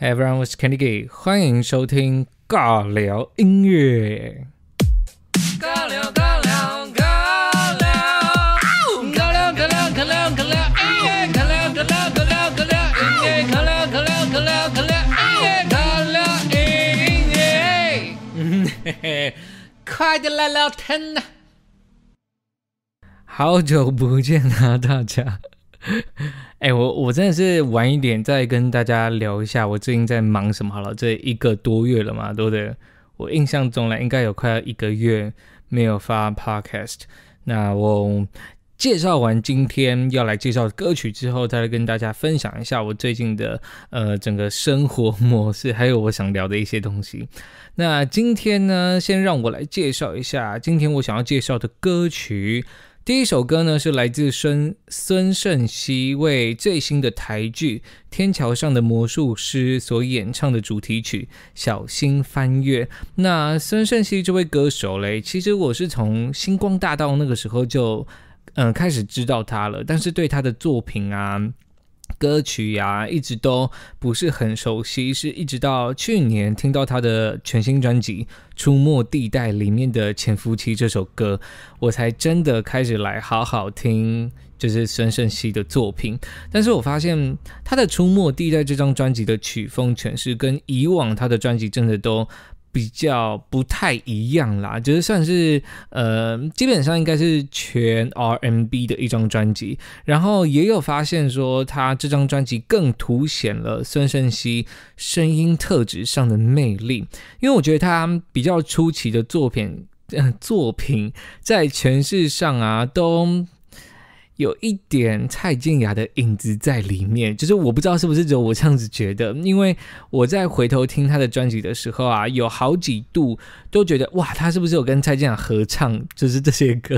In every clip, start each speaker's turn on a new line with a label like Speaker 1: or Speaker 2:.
Speaker 1: e v e r y o n e a s Candy Gay，欢迎收听尬聊音乐。尬聊尬聊尬聊，尬聊尬聊尬聊尬聊，哎，尬聊尬聊尬聊尬聊，哎，尬聊尬聊尬聊尬聊，哎，尬聊音乐。嗯嘿嘿，快点来聊天呐！好久不见啊，大家。哎，我我真的是晚一点再跟大家聊一下我最近在忙什么好了，这一个多月了嘛，对不对？我印象中呢，应该有快要一个月没有发 podcast。那我介绍完今天要来介绍的歌曲之后，再来跟大家分享一下我最近的呃整个生活 模式，还有我想聊的一些东西。那今天呢，先让我来介绍一下今天我想要介绍的歌曲。第一首歌呢，是来自孙孙胜希为最新的台剧《天桥上的魔术师》所演唱的主题曲《小心翻越》。那孙胜希这位歌手嘞，其实我是从《星光大道》那个时候就，嗯，开始知道他了，但是对他的作品啊。歌曲呀，一直都不是很熟悉，是一直到去年听到他的全新专辑《出没地带》里面的《潜伏期》这首歌，我才真的开始来好好听，就是孙盛熙的作品。但是我发现他的《出没地带》这张专辑的曲风，全是跟以往他的专辑真的都。比较不太一样啦，就是算是呃，基本上应该是全 RMB 的一张专辑，然后也有发现说，他这张专辑更凸显了孙盛熙声音特质上的魅力，因为我觉得他比较出奇的作品，作品在诠释上啊都。有一点蔡健雅的影子在里面，就是我不知道是不是只有我这样子觉得，因为我在回头听他的专辑的时候啊，有好几度都觉得哇，他是不是有跟蔡健雅合唱？就是这些歌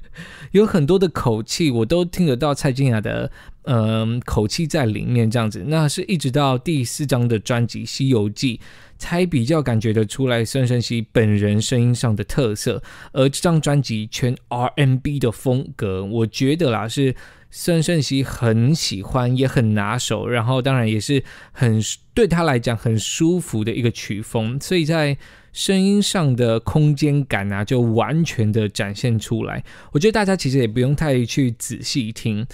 Speaker 1: 有很多的口气，我都听得到蔡健雅的嗯口气在里面这样子。那是一直到第四张的专辑《西游记》。才比较感觉得出来孙胜熙本人声音上的特色，而这张专辑全 RMB 的风格，我觉得啦是孙胜熙很喜欢也很拿手，然后当然也是很对他来讲很舒服的一个曲风，所以在声音上的空间感啊就完全的展现出来。我觉得大家其实也不用太去仔细听，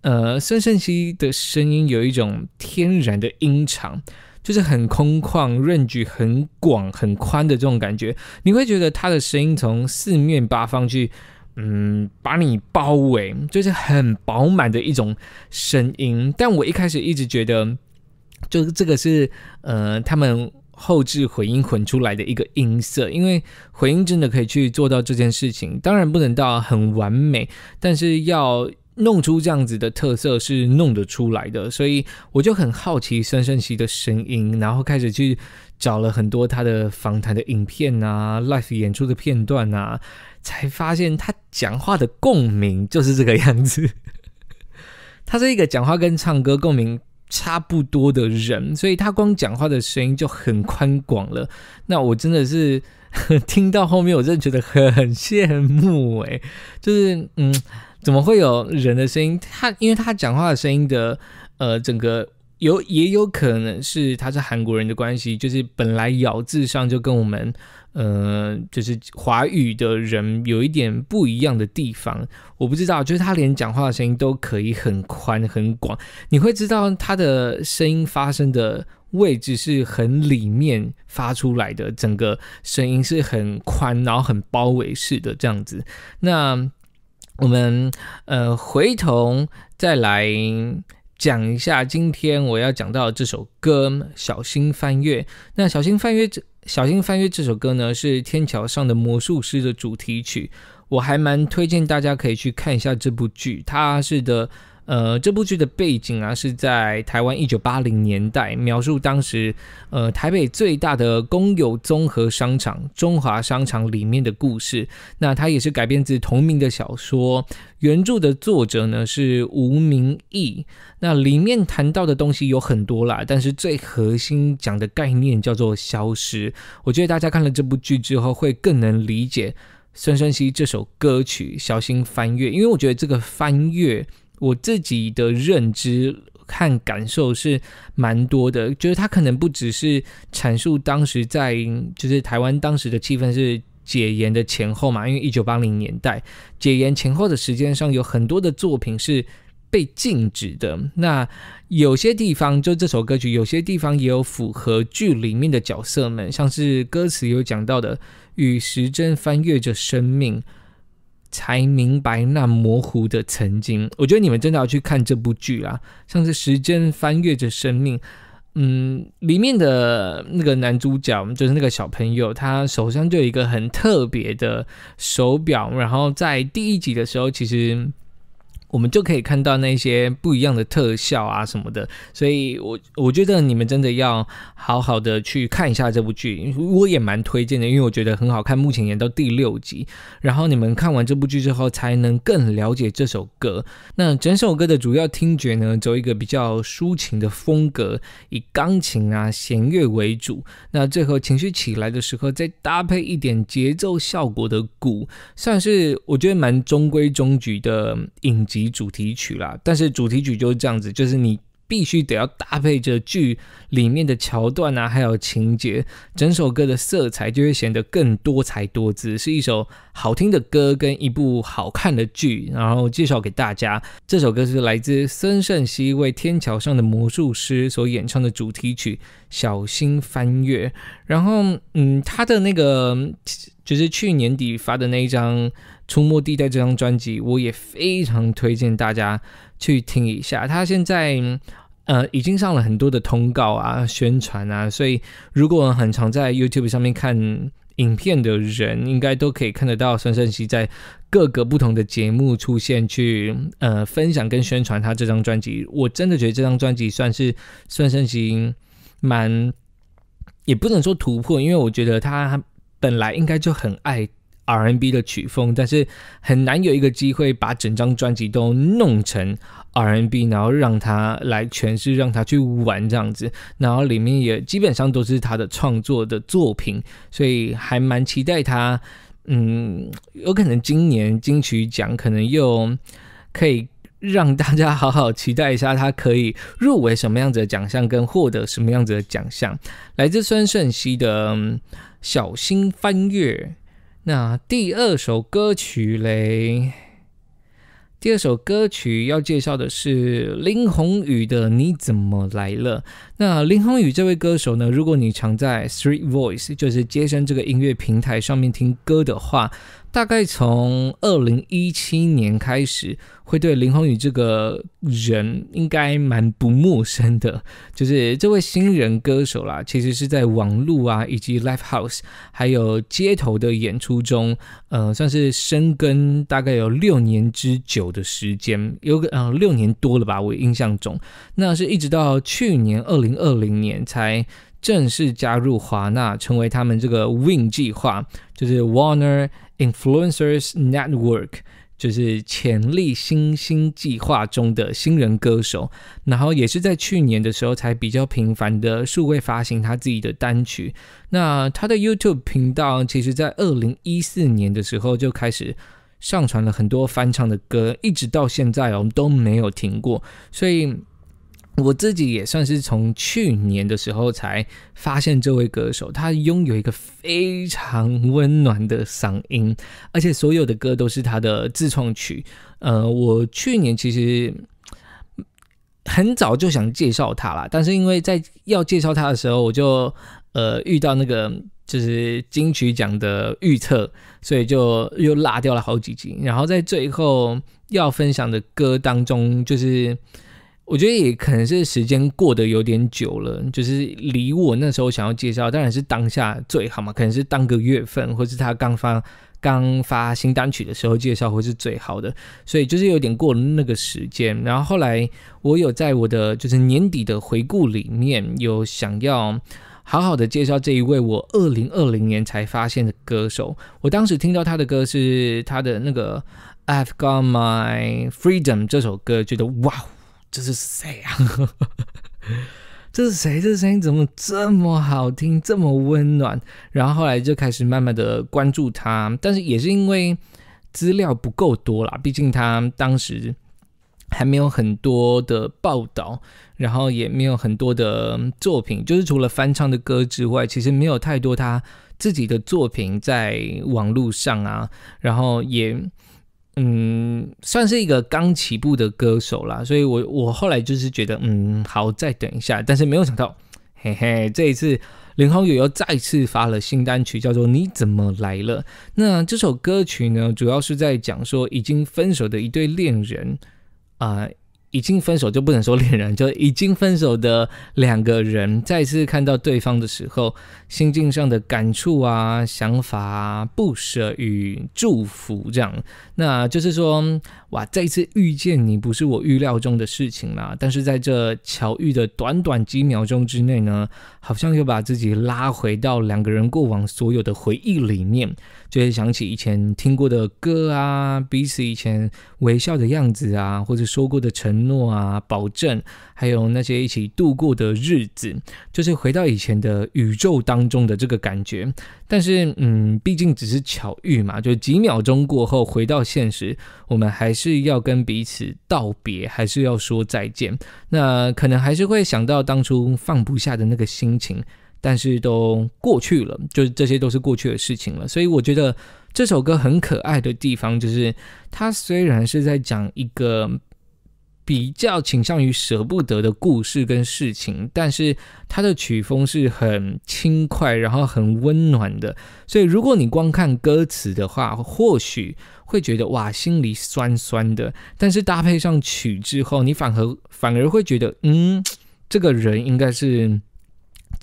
Speaker 1: 呃，孙胜熙的声音有一种天然的音场，就是很空旷，音域很广、很宽的这种感觉，你会觉得他的声音从四面八方去，嗯，把你包围，就是很饱满的一种声音。但我一开始一直觉得，就是这个是，呃，他们后置回音混出来的一个音色，因为回音真的可以去做到这件事情，当然不能到很完美，但是要。弄出这样子的特色是弄得出来的，所以我就很好奇孙盛熙的声音，然后开始去找了很多他的访谈的影片啊、live 演出的片段啊，才发现他讲话的共鸣就是这个样子。他是一个讲话跟唱歌共鸣差不多的人，所以他光讲话的声音就很宽广了。那我真的是 听到后面，我真的觉得很羡慕哎，就是嗯。怎么会有人的声音？他因为他讲话的声音的，呃，整个有也有可能是他是韩国人的关系，就是本来咬字上就跟我们，呃，就是华语的人有一点不一样的地方。我不知道，就是他连讲话的声音都可以很宽很广，你会知道他的声音发生的位置是很里面发出来的，整个声音是很宽，然后很包围式的这样子。那。我们呃，回头再来讲一下今天我要讲到的这首歌《小心翻越》。那《小心翻越》这《小心翻越》这首歌呢，是《天桥上的魔术师》的主题曲。我还蛮推荐大家可以去看一下这部剧，它是的。呃，这部剧的背景啊是在台湾一九八零年代，描述当时呃台北最大的公有综合商场中华商场里面的故事。那它也是改编自同名的小说，原著的作者呢是吴明义。那里面谈到的东西有很多啦，但是最核心讲的概念叫做消失。我觉得大家看了这部剧之后，会更能理解孙盛希这首歌曲《小心翻阅》，因为我觉得这个翻阅。我自己的认知和感受是蛮多的，就是他可能不只是阐述当时在就是台湾当时的气氛是解严的前后嘛，因为一九八零年代解严前后的时间上有很多的作品是被禁止的。那有些地方就这首歌曲，有些地方也有符合剧里面的角色们，像是歌词有讲到的，与时针翻阅着生命。才明白那模糊的曾经，我觉得你们真的要去看这部剧啦！像是时间翻阅着生命，嗯，里面的那个男主角就是那个小朋友，他手上就有一个很特别的手表，然后在第一集的时候，其实。我们就可以看到那些不一样的特效啊什么的，所以我我觉得你们真的要好好的去看一下这部剧，我也蛮推荐的，因为我觉得很好看。目前演到第六集，然后你们看完这部剧之后，才能更了解这首歌。那整首歌的主要听觉呢，走一个比较抒情的风格，以钢琴啊弦乐为主。那最后情绪起来的时候，再搭配一点节奏效果的鼓，算是我觉得蛮中规中矩的影集。主题曲啦，但是主题曲就是这样子，就是你。必须得要搭配着剧里面的桥段啊，还有情节，整首歌的色彩就会显得更多彩多姿，是一首好听的歌跟一部好看的剧，然后介绍给大家。这首歌是来自孙盛熙为《天桥上的魔术师》所演唱的主题曲《小心翻越》，然后嗯，他的那个就是去年底发的那一张《出没地带》这张专辑，我也非常推荐大家去听一下。他现在。呃，已经上了很多的通告啊、宣传啊，所以如果很常在 YouTube 上面看影片的人，应该都可以看得到孙盛希在各个不同的节目出现，去呃分享跟宣传他这张专辑。我真的觉得这张专辑算是孙盛希蛮，也不能说突破，因为我觉得他本来应该就很爱。R N B 的曲风，但是很难有一个机会把整张专辑都弄成 R N B，然后让他来诠释，让他去玩这样子。然后里面也基本上都是他的创作的作品，所以还蛮期待他。嗯，有可能今年金曲奖可能又可以让大家好好期待一下，他可以入围什么样子的奖项，跟获得什么样子的奖项。来自孙盛熙的《小心翻越》。那第二首歌曲嘞，第二首歌曲要介绍的是林宏宇的《你怎么来了》。那林宏宇这位歌手呢？如果你常在 Street Voice 就是街声这个音乐平台上面听歌的话，大概从二零一七年开始，会对林宏宇这个人应该蛮不陌生的。就是这位新人歌手啦，其实是在网络啊以及 Live House 还有街头的演出中，呃，算是深耕大概有六年之久的时间，有个嗯六年多了吧，我印象中。那是一直到去年二。零二零年才正式加入华纳，成为他们这个 Win 计划，就是 Warner Influencers Network，就是潜力新兴计划中的新人歌手。然后也是在去年的时候，才比较频繁的数位发行他自己的单曲。那他的 YouTube 频道，其实在二零一四年的时候就开始上传了很多翻唱的歌，一直到现在我们都没有停过，所以。我自己也算是从去年的时候才发现这位歌手，他拥有一个非常温暖的嗓音，而且所有的歌都是他的自创曲。呃，我去年其实很早就想介绍他了，但是因为在要介绍他的时候，我就呃遇到那个就是金曲奖的预测，所以就又落掉了好几集。然后在最后要分享的歌当中，就是。我觉得也可能是时间过得有点久了，就是离我那时候想要介绍，当然是当下最好嘛，可能是当个月份，或是他刚发刚发新单曲的时候介绍会是最好的，所以就是有点过了那个时间。然后后来我有在我的就是年底的回顾里面有想要好好的介绍这一位我二零二零年才发现的歌手，我当时听到他的歌是他的那个《I've Got My Freedom》这首歌，觉得哇。这是谁啊？这是谁？这声音怎么这么好听，这么温暖？然后后来就开始慢慢的关注他，但是也是因为资料不够多啦，毕竟他当时还没有很多的报道，然后也没有很多的作品，就是除了翻唱的歌之外，其实没有太多他自己的作品在网络上啊，然后也。嗯，算是一个刚起步的歌手啦，所以我我后来就是觉得，嗯，好，再等一下。但是没有想到，嘿嘿，这一次林浩友又再次发了新单曲，叫做《你怎么来了》。那这首歌曲呢，主要是在讲说已经分手的一对恋人啊。已经分手就不能说恋人，就已经分手的两个人再次看到对方的时候，心境上的感触啊、想法啊、不舍与祝福这样，那就是说，哇，再次遇见你不是我预料中的事情啦。但是在这巧遇的短短几秒钟之内呢，好像又把自己拉回到两个人过往所有的回忆里面。就会想起以前听过的歌啊，彼此以前微笑的样子啊，或者说过的承诺啊、保证，还有那些一起度过的日子，就是回到以前的宇宙当中的这个感觉。但是，嗯，毕竟只是巧遇嘛，就几秒钟过后回到现实，我们还是要跟彼此道别，还是要说再见。那可能还是会想到当初放不下的那个心情。但是都过去了，就是这些都是过去的事情了。所以我觉得这首歌很可爱的地方，就是它虽然是在讲一个比较倾向于舍不得的故事跟事情，但是它的曲风是很轻快，然后很温暖的。所以如果你光看歌词的话，或许会觉得哇，心里酸酸的。但是搭配上曲之后，你反而反而会觉得，嗯，这个人应该是。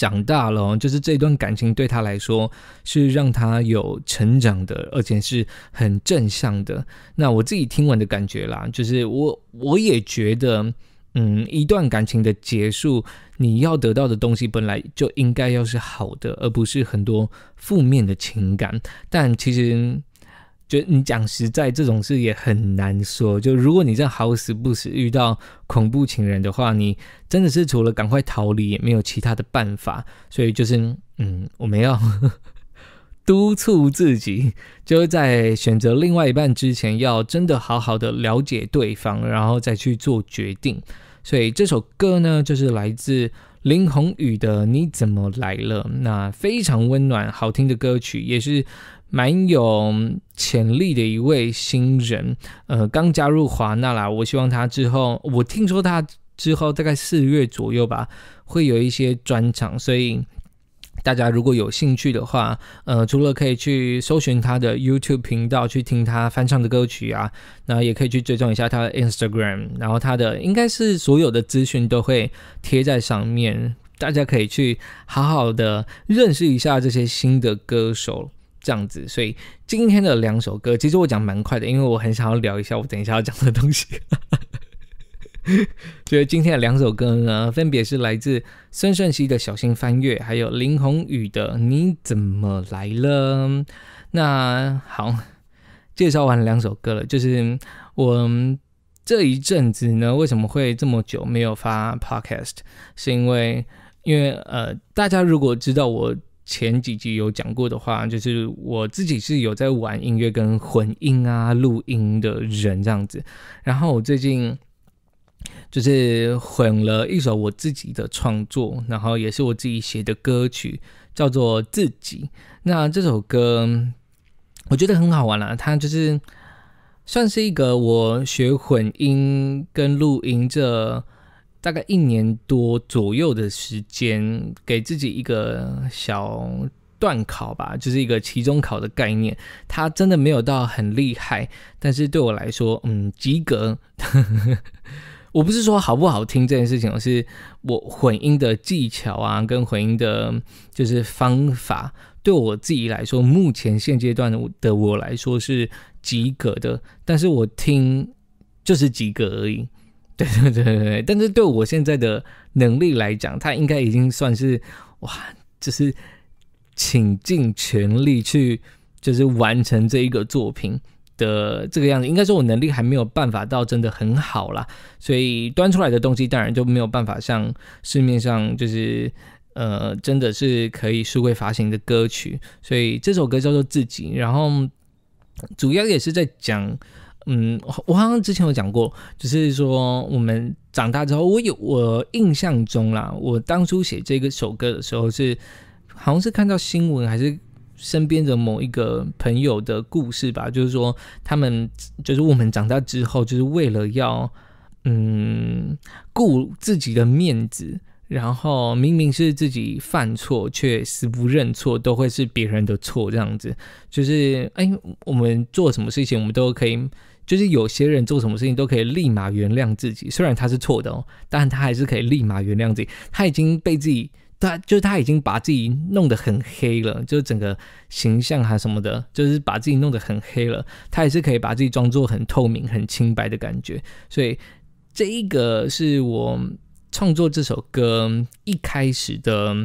Speaker 1: 长大了，就是这段感情对他来说是让他有成长的，而且是很正向的。那我自己听完的感觉啦，就是我我也觉得，嗯，一段感情的结束，你要得到的东西本来就应该要是好的，而不是很多负面的情感。但其实。就你讲实在，这种事也很难说。就如果你在好死不死遇到恐怖情人的话，你真的是除了赶快逃离，也没有其他的办法。所以就是，嗯，我们要 督促自己，就是在选择另外一半之前，要真的好好的了解对方，然后再去做决定。所以这首歌呢，就是来自林宏宇的《你怎么来了》，那非常温暖、好听的歌曲，也是。蛮有潜力的一位新人，呃，刚加入华纳啦。我希望他之后，我听说他之后大概四月左右吧，会有一些专场。所以大家如果有兴趣的话，呃，除了可以去搜寻他的 YouTube 频道去听他翻唱的歌曲啊，那也可以去追踪一下他的 Instagram，然后他的应该是所有的资讯都会贴在上面，大家可以去好好的认识一下这些新的歌手。这样子，所以今天的两首歌，其实我讲蛮快的，因为我很想要聊一下我等一下要讲的东西。所 以今天的两首歌呢，分别是来自孙盛熙的《小心翻越》，还有林宏宇的《你怎么来了》。那好，介绍完两首歌了，就是我这一阵子呢，为什么会这么久没有发 podcast？是因为，因为呃，大家如果知道我。前几集有讲过的话，就是我自己是有在玩音乐跟混音啊、录音的人这样子。然后我最近就是混了一首我自己的创作，然后也是我自己写的歌曲，叫做《自己》。那这首歌我觉得很好玩了，它就是算是一个我学混音跟录音这。大概一年多左右的时间，给自己一个小段考吧，就是一个期中考的概念。它真的没有到很厉害，但是对我来说，嗯，及格。我不是说好不好听这件事情，我是我混音的技巧啊，跟混音的，就是方法，对我自己来说，目前现阶段的我来说是及格的。但是我听就是及格而已。对 对对对但是对我现在的能力来讲，它应该已经算是哇，就是倾尽全力去就是完成这一个作品的这个样子。应该说，我能力还没有办法到真的很好了，所以端出来的东西当然就没有办法像市面上就是呃真的是可以书柜发行的歌曲。所以这首歌叫做自己，然后主要也是在讲。嗯，我好像之前有讲过，就是说我们长大之后，我有我印象中啦，我当初写这个首歌的时候，是好像是看到新闻还是身边的某一个朋友的故事吧，就是说他们就是我们长大之后，就是为了要嗯顾自己的面子。然后明明是自己犯错，却死不认错，都会是别人的错。这样子就是，哎，我们做什么事情，我们都可以，就是有些人做什么事情都可以立马原谅自己，虽然他是错的哦，但他还是可以立马原谅自己。他已经被自己，他就是他已经把自己弄得很黑了，就是整个形象啊什么的，就是把自己弄得很黑了，他也是可以把自己装作很透明、很清白的感觉。所以这一个是我。创作这首歌一开始的，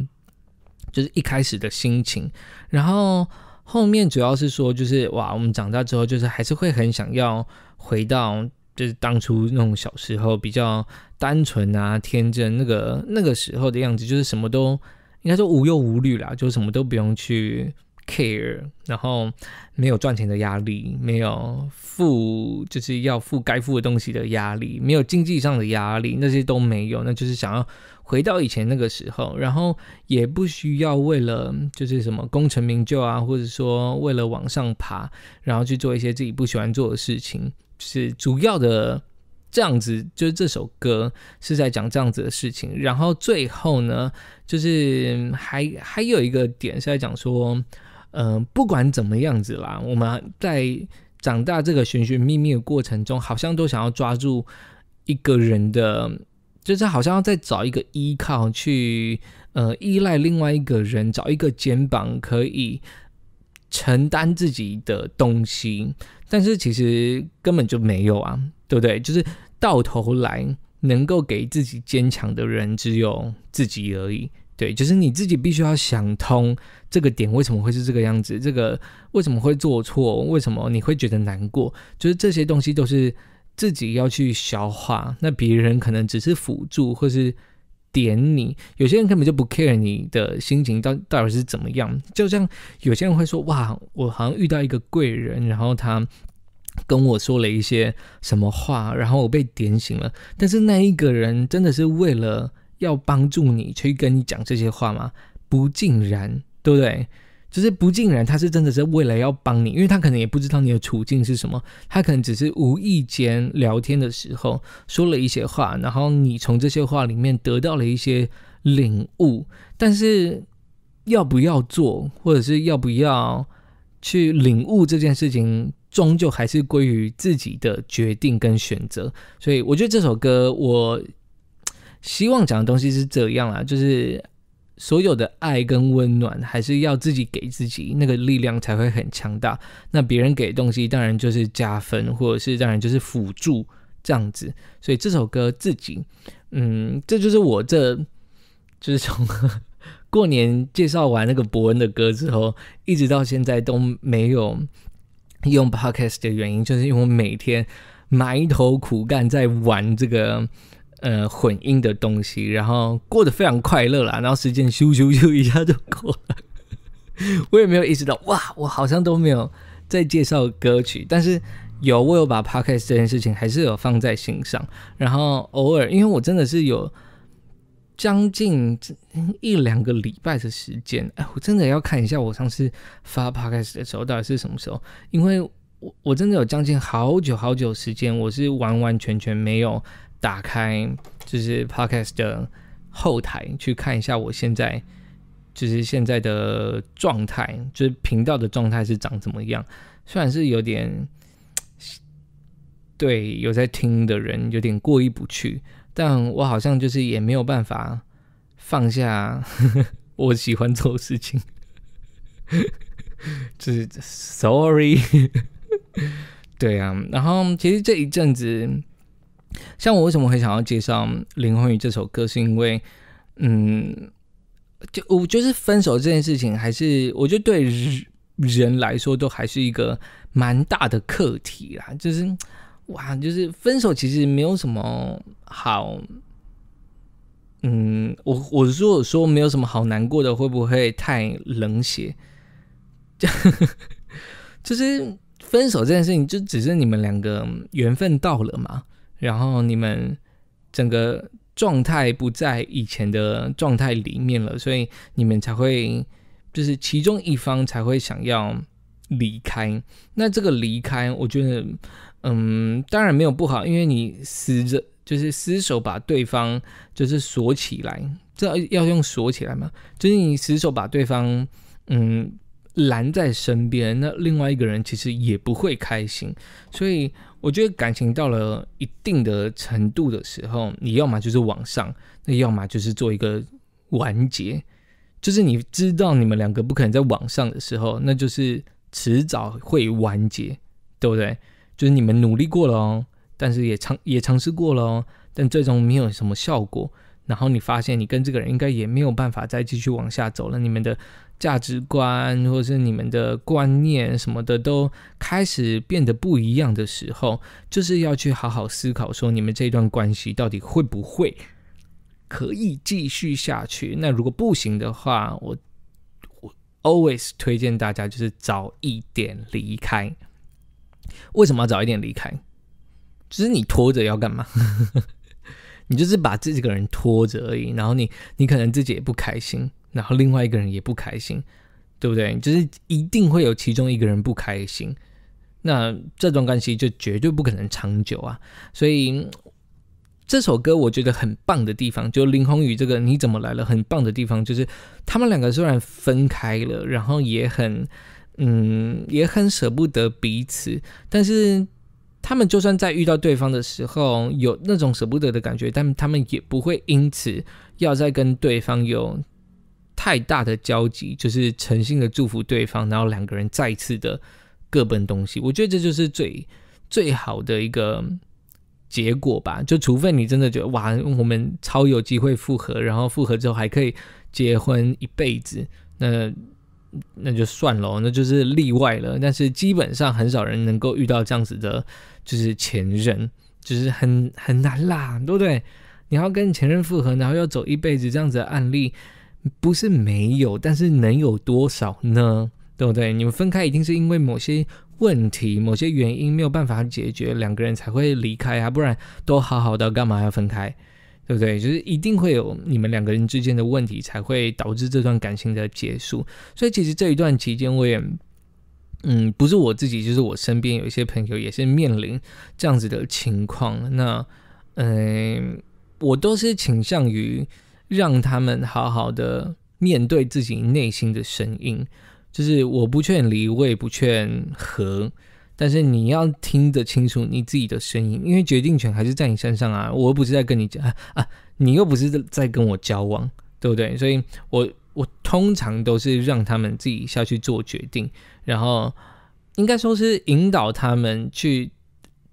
Speaker 1: 就是一开始的心情，然后后面主要是说，就是哇，我们长大之后，就是还是会很想要回到，就是当初那种小时候比较单纯啊、天真那个那个时候的样子，就是什么都应该说无忧无虑啦，就什么都不用去。care，然后没有赚钱的压力，没有付就是要付该付的东西的压力，没有经济上的压力，那些都没有，那就是想要回到以前那个时候，然后也不需要为了就是什么功成名就啊，或者说为了往上爬，然后去做一些自己不喜欢做的事情，是主要的这样子，就是这首歌是在讲这样子的事情，然后最后呢，就是还还有一个点是在讲说。嗯，不管怎么样子啦，我们在长大这个寻寻觅觅的过程中，好像都想要抓住一个人的，就是好像要再找一个依靠去，呃，依赖另外一个人，找一个肩膀可以承担自己的东西。但是其实根本就没有啊，对不对？就是到头来，能够给自己坚强的人只有自己而已。对，就是你自己必须要想通这个点为什么会是这个样子，这个为什么会做错，为什么你会觉得难过，就是这些东西都是自己要去消化。那别人可能只是辅助或是点你，有些人根本就不 care 你的心情到到底是怎么样。就像有些人会说，哇，我好像遇到一个贵人，然后他跟我说了一些什么话，然后我被点醒了。但是那一个人真的是为了。要帮助你去跟你讲这些话吗？不尽然，对不对？就是不尽然，他是真的是为了要帮你，因为他可能也不知道你的处境是什么，他可能只是无意间聊天的时候说了一些话，然后你从这些话里面得到了一些领悟。但是要不要做，或者是要不要去领悟这件事情，终究还是归于自己的决定跟选择。所以我觉得这首歌我。希望讲的东西是这样啦，就是所有的爱跟温暖还是要自己给自己那个力量才会很强大。那别人给东西当然就是加分，或者是当然就是辅助这样子。所以这首歌自己，嗯，这就是我这就是从过年介绍完那个伯恩的歌之后，一直到现在都没有用 podcast 的原因，就是因为我每天埋头苦干在玩这个。呃，混音的东西，然后过得非常快乐啦，然后时间咻咻咻一下就过了，我也没有意识到，哇，我好像都没有在介绍歌曲，但是有，我有把 podcast 这件事情还是有放在心上，然后偶尔，因为我真的是有将近一两个礼拜的时间，哎，我真的要看一下我上次发 podcast 的时候到底是什么时候，因为我我真的有将近好久好久时间，我是完完全全没有。打开就是 Podcast 的后台，去看一下我现在就是现在的状态，就是频道的状态是长怎么样？虽然是有点对有在听的人有点过意不去，但我好像就是也没有办法放下 我喜欢做的事情，就是 Sorry，对啊，然后其实这一阵子。像我为什么会想要介绍林魂宇这首歌，是因为，嗯，就我就是分手这件事情，还是我觉得对人来说都还是一个蛮大的课题啦。就是哇，就是分手其实没有什么好，嗯，我我如果说没有什么好难过的，会不会太冷血？就是分手这件事情，就只是你们两个缘分到了嘛。然后你们整个状态不在以前的状态里面了，所以你们才会就是其中一方才会想要离开。那这个离开，我觉得，嗯，当然没有不好，因为你死着就是死手把对方就是锁起来，这要用锁起来吗？就是你死手把对方，嗯。拦在身边，那另外一个人其实也不会开心，所以我觉得感情到了一定的程度的时候，你要么就是往上，那要么就是做一个完结，就是你知道你们两个不可能在网上的时候，那就是迟早会完结，对不对？就是你们努力过了哦，但是也尝也尝试过了哦，但最终没有什么效果，然后你发现你跟这个人应该也没有办法再继续往下走了，你们的。价值观或是你们的观念什么的都开始变得不一样的时候，就是要去好好思考，说你们这段关系到底会不会可以继续下去。那如果不行的话，我我 always 推荐大家就是早一点离开。为什么要早一点离开？只是你拖着要干嘛？你就是把自己个人拖着而已，然后你你可能自己也不开心。然后另外一个人也不开心，对不对？就是一定会有其中一个人不开心，那这段关系就绝对不可能长久啊。所以这首歌我觉得很棒的地方，就林宏宇这个“你怎么来了”很棒的地方，就是他们两个虽然分开了，然后也很嗯也很舍不得彼此，但是他们就算在遇到对方的时候有那种舍不得的感觉，但他们也不会因此要再跟对方有。太大的交集，就是诚心的祝福对方，然后两个人再次的各奔东西。我觉得这就是最最好的一个结果吧。就除非你真的觉得哇，我们超有机会复合，然后复合之后还可以结婚一辈子，那那就算了，那就是例外了。但是基本上很少人能够遇到这样子的，就是前任，就是很很难啦，对不对？你要跟前任复合，然后要走一辈子这样子的案例。不是没有，但是能有多少呢？对不对？你们分开一定是因为某些问题、某些原因没有办法解决，两个人才会离开啊，不然都好好的，干嘛要分开？对不对？就是一定会有你们两个人之间的问题，才会导致这段感情的结束。所以其实这一段期间，我也，嗯，不是我自己，就是我身边有一些朋友也是面临这样子的情况。那，嗯，我都是倾向于。让他们好好的面对自己内心的声音，就是我不劝离，我也不劝和，但是你要听得清楚你自己的声音，因为决定权还是在你身上啊。我又不是在跟你讲啊，你又不是在跟我交往，对不对？所以我我通常都是让他们自己下去做决定，然后应该说是引导他们去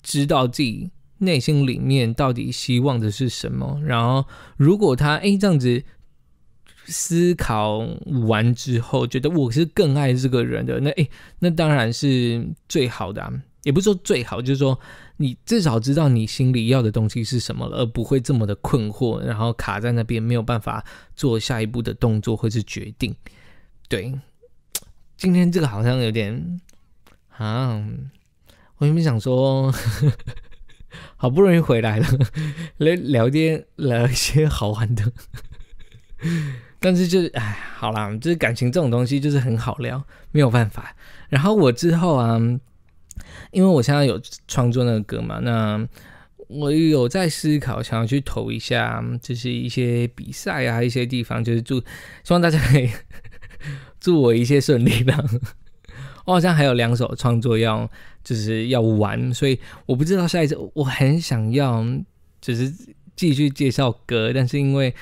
Speaker 1: 知道自己。内心里面到底希望的是什么？然后，如果他诶这样子思考完之后，觉得我是更爱这个人的，那诶那当然是最好的。啊。也不是说最好，就是说你至少知道你心里要的东西是什么了，而不会这么的困惑，然后卡在那边没有办法做下一步的动作或是决定。对，今天这个好像有点啊，我原本想说。好不容易回来了，来 聊天聊一些好玩的，但是就是哎，好啦，就是感情这种东西就是很好聊，没有办法。然后我之后啊，因为我现在有创作那个歌嘛，那我有在思考，想要去投一下，就是一些比赛啊，一些地方，就是祝希望大家可以 祝我一切顺利的。我好像还有两首创作要，就是要玩，所以我不知道下一次我很想要，就是继续介绍歌，但是因为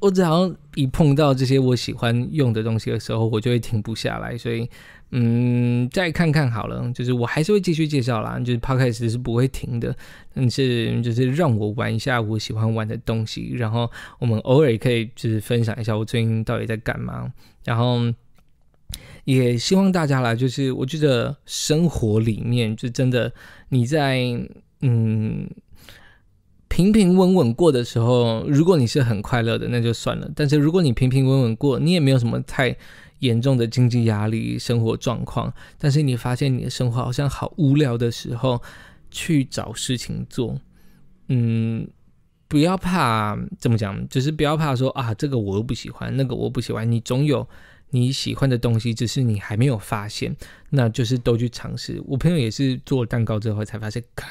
Speaker 1: 我只要一碰到这些我喜欢用的东西的时候，我就会停不下来，所以嗯，再看看好了，就是我还是会继续介绍啦，就是 Podcast 是不会停的，但是就是让我玩一下我喜欢玩的东西，然后我们偶尔可以就是分享一下我最近到底在干嘛，然后。也希望大家啦，就是我觉得生活里面就真的你在嗯平平稳稳过的时候，如果你是很快乐的那就算了。但是如果你平平稳稳过，你也没有什么太严重的经济压力、生活状况，但是你发现你的生活好像好无聊的时候，去找事情做。嗯，不要怕，怎么讲，只是不要怕说啊，这个我又不喜欢，那个我不喜欢，你总有。你喜欢的东西，只是你还没有发现，那就是都去尝试。我朋友也是做蛋糕之后才发现，感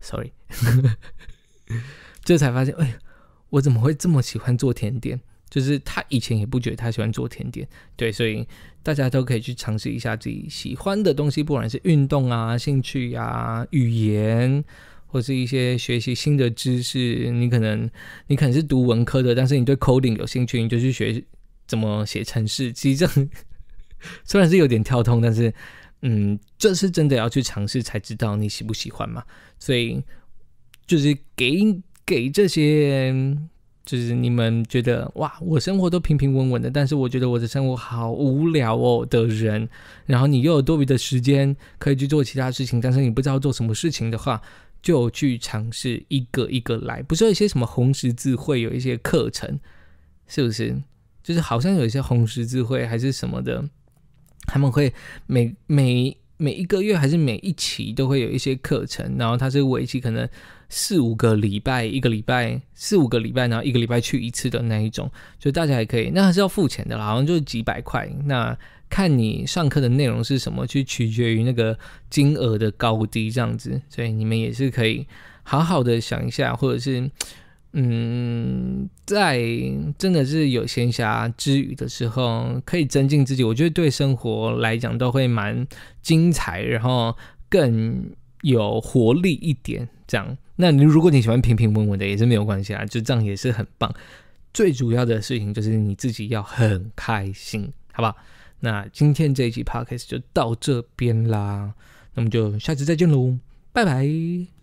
Speaker 1: ，sorry，这才发现，哎，我怎么会这么喜欢做甜点？就是他以前也不觉得他喜欢做甜点，对，所以大家都可以去尝试一下自己喜欢的东西，不管是运动啊、兴趣啊、语言，或是一些学习新的知识。你可能你可能是读文科的，但是你对 coding 有兴趣，你就去学。怎么写城市？其实这 虽然是有点跳通，但是嗯，这是真的要去尝试才知道你喜不喜欢嘛。所以就是给给这些，就是你们觉得哇，我生活都平平稳稳的，但是我觉得我的生活好无聊哦的人，然后你又有多余的时间可以去做其他事情，但是你不知道做什么事情的话，就去尝试一个一个来。不是有一些什么红十字会有一些课程，是不是？就是好像有一些红十字会还是什么的，他们会每每每一个月还是每一期都会有一些课程，然后它是为期可能四五个礼拜，一个礼拜四五个礼拜，然后一个礼拜去一次的那一种，就大家还可以，那还是要付钱的啦，好像就是几百块，那看你上课的内容是什么，就取决于那个金额的高低这样子，所以你们也是可以好好的想一下，或者是。嗯，在真的是有闲暇之余的时候，可以增进自己，我觉得对生活来讲都会蛮精彩，然后更有活力一点。这样，那你如果你喜欢平平稳稳的，也是没有关系啊，就这样也是很棒。最主要的事情就是你自己要很开心，好不好？那今天这一期 podcast 就到这边啦，那么就下次再见喽，拜拜。